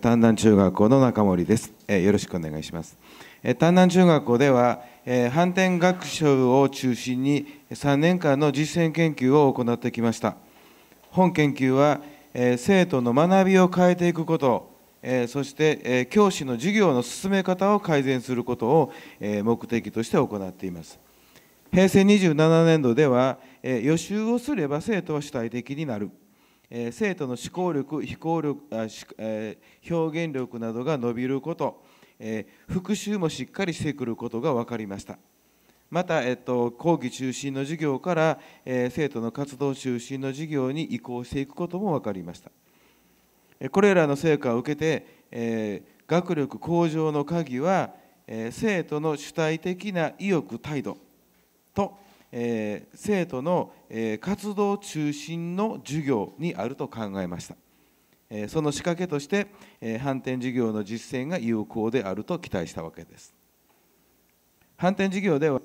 丹南中学校の中森です。よろしくお願いします。丹南中学校では、反転学習を中心に3年間の実践研究を行ってきました。本研究は、生徒の学びを変えていくこと、そして教師の授業の進め方を改善することを目的として行っています。平成27年度では、予習をすれば生徒は主体的になる。え生徒の思考力非行力あ、えー、表現力などが伸びること、えー、復習もしっかりしてくることが分かりましたまた、えっと、講義中心の授業から、え生徒の活動中心の授業に移行していくことも分かりましたこれらの成果を受けて、え学力向上の鍵は、え生徒の主体的な意欲態度とえー、生徒の、えー、活動中心の授業にあると考えました、えー、その仕掛けとして、え反転授業の実践が有効であると期待したわけです反転授業では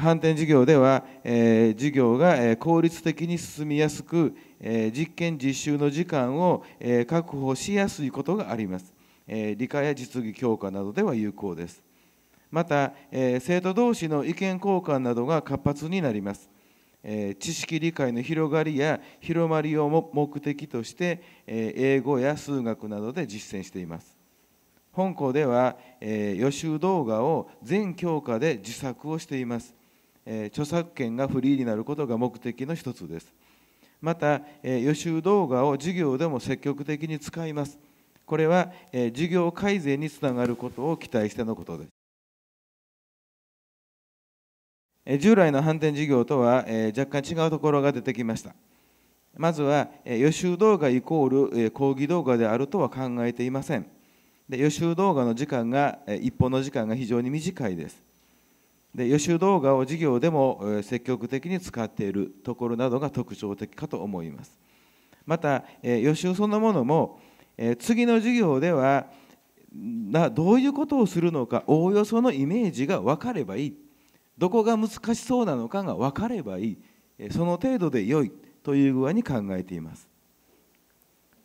反転授業では、え授業が効率的に進みやすく、え実験実習の時間を、え確保しやすいことがあります、え理科や実技強化などでは有効ですまた、えー、生徒同士の意見交換などが活発になります。えー、知識理解の広がりや広まりを目的として、えー、英語や数学などで実践しています。本校では、えー、予習動画を全教科で自作をしています、え著作権がフリーになることが目的の一つです。また、え予習動画を授業でも積極的に使います。これは、え授業改善につながることを期待してのことです。従来の反転事業とは若干違うところが出てきました。まずは予習動画イコール講義動画であるとは考えていません。で予習動画の時間が、一本の時間が非常に短いです。で予習動画を授業でも積極的に使っているところなどが特徴的かと思います。また予習そのものも次の授業ではどういうことをするのかおおよそのイメージが分かればいいどこが難しそうなのかが分かればいいその程度で良いという具合に考えています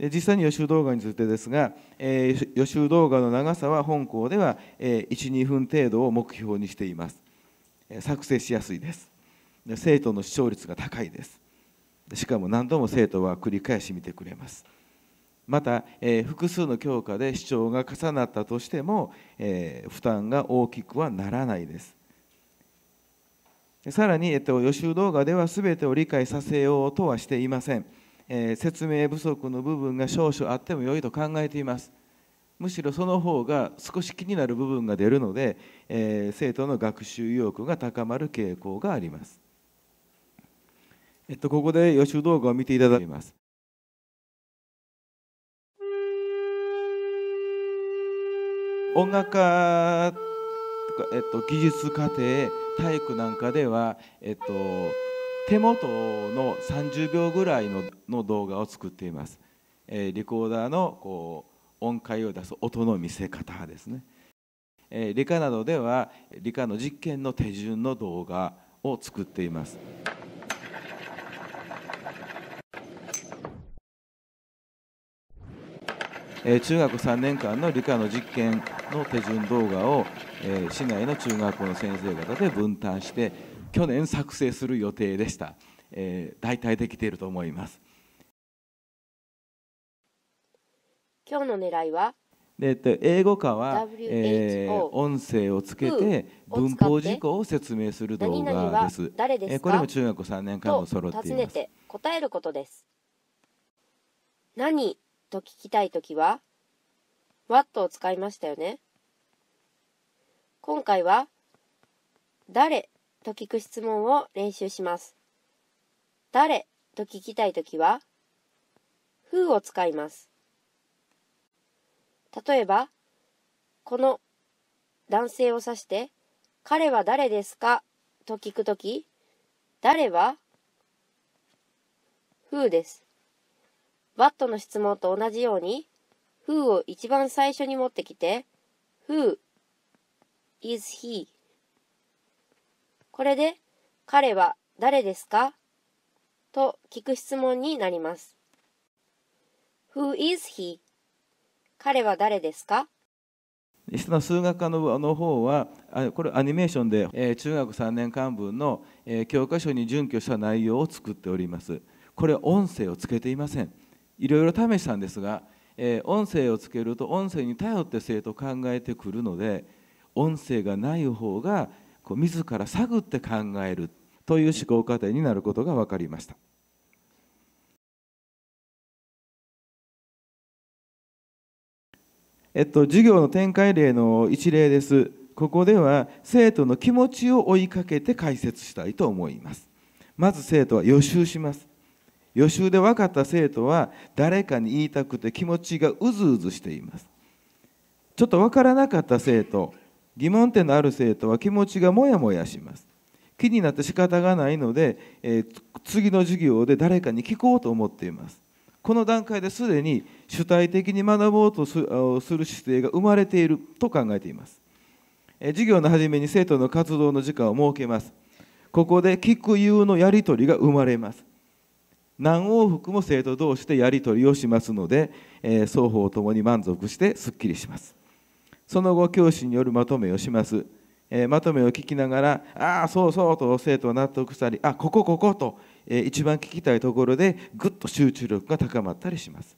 実際に予習動画についてですが、え予習動画の長さは本校では、え12分程度を目標にしています、作成しやすいです生徒の視聴率が高いですしかも何度も生徒は繰り返し見てくれますまた、えー、複数の教科で視聴が重なったとしても、えー、負担が大きくはならないですさらに、えっと、予習動画では全てを理解させようとはしていません、えー、説明不足の部分が少々あっても良いと考えていますむしろその方が少し気になる部分が出るので、えー、生徒の学習意欲が高まる傾向があります、えっと、ここで予習動画を見ていただきます音楽家えっと、技術課程体育なんかでは、えっと、手元の30秒ぐらいのの動画を作っています、えー、リコーダーのこう音階を出す音の見せ方ですね、えー、理科などでは理科の実験の手順の動画を作っています。え中学3年間の理科の実験の手順動画を、え市内の中学校の先生方で分担して去年作成する予定でした、え大体できていると思います今日の狙いはで、えっと、英語科は、えー、音声をつけて文法事項を説明する動画です。誰ですえこれも中学3年間も揃っています。答えることです。何と聞きたいときは what を使いましたよね。今回は誰と聞く質問を練習します。誰と聞きたいときは who を使います。例えば、この男性を指して彼は誰ですかと聞くとき、誰は who です。バットの質問と同じように、who を一番最初に持ってきて、who is he? これで、彼は誰ですかと聞く質問になります。Who is he? 彼は誰ですかの数学科のの方はこれアニメーションで、えー、中学3年間分の、えー、教科書に準拠した内容を作っておりますこれ音声をつけていませんいろいろ試したんですが、えー、音声をつけると音声に頼って生徒考えてくるので音声がない方がこう自ら探って考えるという思考過程になることが分かりました。えっと、授業の展開例の一例です。ここでは生徒の気持ちを追いかけて解説したいと思います。まず生徒は予習します。予習で分かった生徒は誰かに言いたくて気持ちがうずうずしていますちょっと分からなかった生徒疑問点のある生徒は気持ちがモヤモヤします気になって仕方がないので、えー、次の授業で誰かに聞こうと思っていますこの段階ですでに主体的に学ぼうとする姿勢が生まれていると考えています授業の初めに生徒の活動の時間を設けますここで聞く言うのやり取りが生まれます何往復も生徒同士でやり取りをしますので、えー、双方ともに満足してすっきりしますその後教師によるまとめをします、えー、まとめを聞きながら「ああそうそう」と生徒は納得したり「あここここ」と、えー、一番聞きたいところでぐっと集中力が高まったりします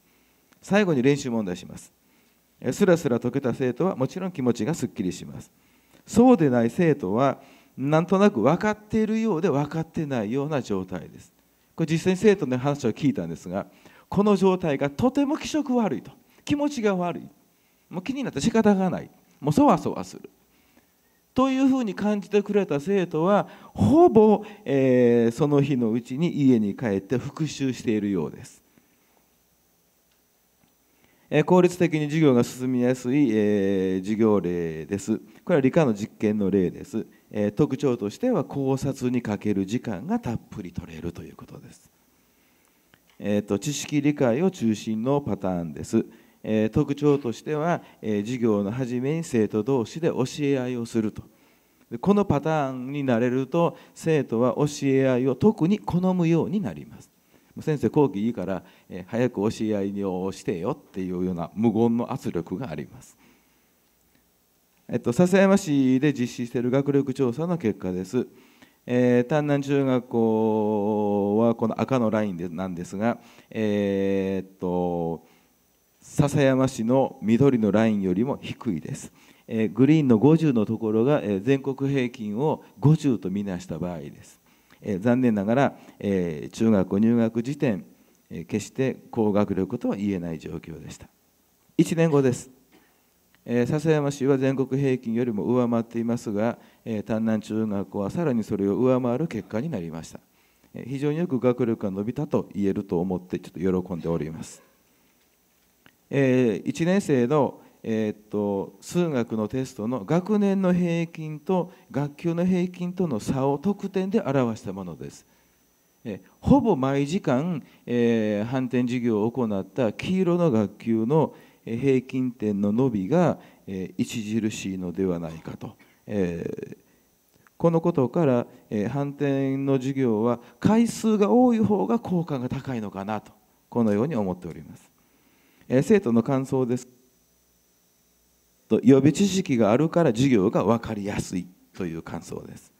最後に練習問題しますすらすら解けた生徒はもちろん気持ちがすっきりしますそうでない生徒はなんとなく分かっているようで分かってないような状態ですこれ実際に生徒の話を聞いたんですがこの状態がとても気色悪いと気持ちが悪いもう気になって仕方がないもうそわそわするというふうに感じてくれた生徒はほぼ、えー、その日のうちに家に帰って復習しているようです効率的に授業が進みやすい、え授業例です。これは理科の実験の例です。え特徴としては考察にかける時間がたっぷり取れるということです。えーと、知識理解を中心のパターンです。えー、特徴としては、えー、授業の初めに生徒同士で教え合いをするとでこのパターンになれると生徒は教え合いを特に好むようになります先生講義いいから、え早く教え合いをしてよっていうような無言の圧力があります。えっと、笹山市で実施している学力調査の結果です。えー、丹南中学校はこの赤のラインでなんですが、えー、っと笹山市の緑のラインよりも低いです。えー、グリーンの50のところが、え全国平均を50とみなした場合です。え残念ながら、え中学入学時点、え決して高学力とは言えない状況でした1年後ですえー、笹山市は全国平均よりも上回っていますが、えー、丹南中学校はさらにそれを上回る結果になりました、えー、非常によく学力が伸びたと言えると思ってちょっと喜んでおります、え1年生のえー、っと数学のテストの学年の平均と学級の平均との差を得点で表したものです。えほぼ毎時間、えー、反転授業を行った黄色の学級の平均点の伸びが、えー、著しいのではないかと、えー、このことから、え反転の授業は回数が多い方が効果が高いのかなとこのように思っております、え生徒の感想ですと予備知識があるから授業が分かりやすいという感想です。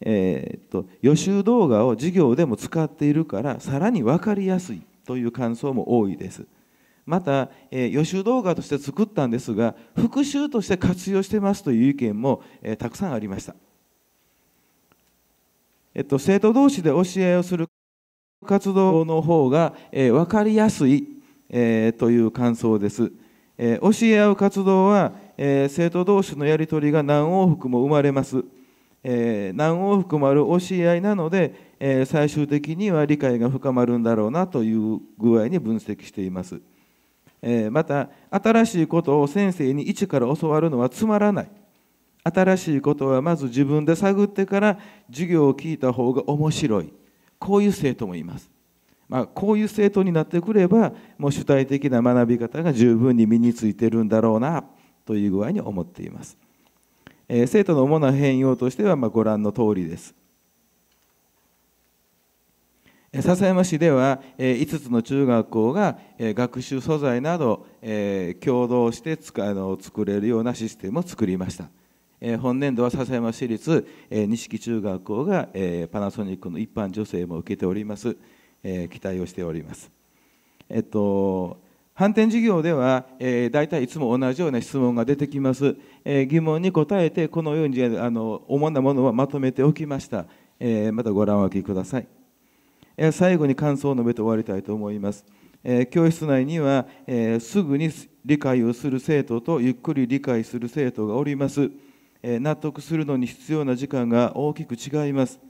えー、っと予習動画を授業でも使っているからさらに分かりやすいという感想も多いです。また、えー、予習動画として作ったんですが復習として活用してますという意見も、えー、たくさんありました、えっと、生徒同士で教えをする活動の方が、えー、分かりやすい、えー、という感想です。え教え合う活動は、え生徒同士のやり取りが何往復も生まれます、え何往復もある教え合いなので、え最終的には理解が深まるんだろうなという具合に分析しています、えまた新しいことを先生に一から教わるのはつまらない新しいことはまず自分で探ってから授業を聞いた方が面白いこういう生徒もいますまあ、こういう生徒になってくればもう主体的な学び方が十分に身についてるんだろうなという具合に思っています、えー、生徒の主な変容としてはまあご覧の通りです笹山市では5つの中学校が学習素材など共同してつあの作れるようなシステムを作りました本年度は笹山市立錦中学校がパナソニックの一般助成も受けておりますえ期待をしております。えっと反転事業では、えー、大体いつも同じような質問が出てきます、えー、疑問に答えてこのようにあの主なものはまとめておきました、えー、またご覧おきください、え最後に感想を述べて終わりたいと思います、え教室内には、えすぐに理解をする生徒とゆっくり理解する生徒がおります、え納得するのに必要な時間が大きく違います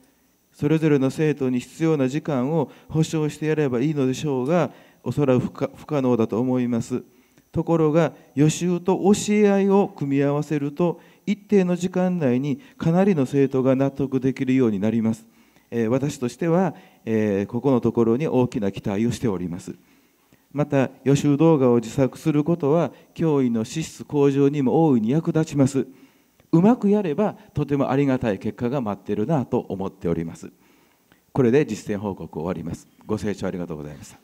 それぞれの生徒に必要な時間を保証してやればいいのでしょうがおそらく不可能だと思いますところが予習と教え合いを組み合わせると一定の時間内にかなりの生徒が納得できるようになります、え私としては、えー、ここのところに大きな期待をしておりますまた予習動画を自作することは教員の資質向上にも大いに役立ちますうまくやればとてもありがたい結果が待っているなと思っておりますこれで実践報告を終わりますご清聴ありがとうございました